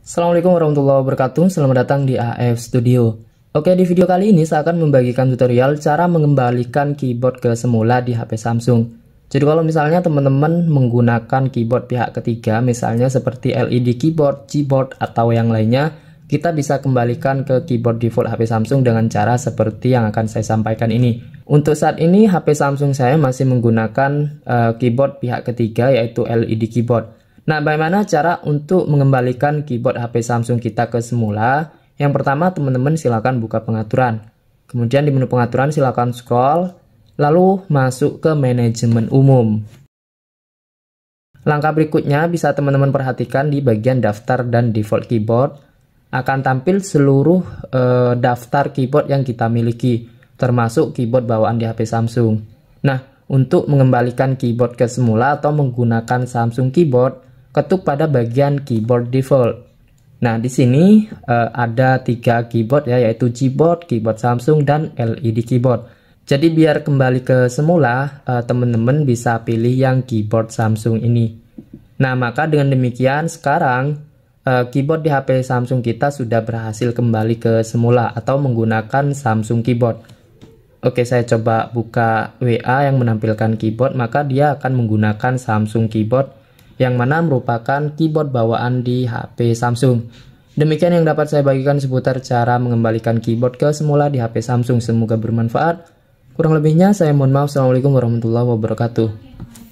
Assalamualaikum warahmatullahi wabarakatuh, selamat datang di AF Studio. Oke, di video kali ini saya akan membagikan tutorial cara mengembalikan keyboard ke semula di HP Samsung. Jadi kalau misalnya teman-teman menggunakan keyboard pihak ketiga, misalnya seperti LED keyboard, keyboard atau yang lainnya, kita bisa kembalikan ke keyboard default HP Samsung dengan cara seperti yang akan saya sampaikan ini. Untuk saat ini HP Samsung saya masih menggunakan uh, keyboard pihak ketiga yaitu LED keyboard. Nah, bagaimana cara untuk mengembalikan keyboard HP Samsung kita ke semula? Yang pertama, teman-teman silakan buka pengaturan. Kemudian di menu pengaturan silakan scroll, lalu masuk ke manajemen umum. Langkah berikutnya bisa teman-teman perhatikan di bagian daftar dan default keyboard akan tampil seluruh e, daftar keyboard yang kita miliki, termasuk keyboard bawaan di HP Samsung. Nah, untuk mengembalikan keyboard ke semula atau menggunakan Samsung keyboard, ketuk pada bagian keyboard default. Nah, di sini uh, ada tiga keyboard ya, yaitu keyboard keyboard Samsung, dan LED keyboard. Jadi biar kembali ke semula, uh, teman-teman bisa pilih yang keyboard Samsung ini. Nah, maka dengan demikian sekarang uh, keyboard di HP Samsung kita sudah berhasil kembali ke semula atau menggunakan Samsung keyboard. Oke, saya coba buka WA yang menampilkan keyboard, maka dia akan menggunakan Samsung keyboard yang mana merupakan keyboard bawaan di HP Samsung. Demikian yang dapat saya bagikan seputar cara mengembalikan keyboard ke semula di HP Samsung. Semoga bermanfaat. Kurang lebihnya saya mohon maaf. Assalamualaikum warahmatullahi wabarakatuh.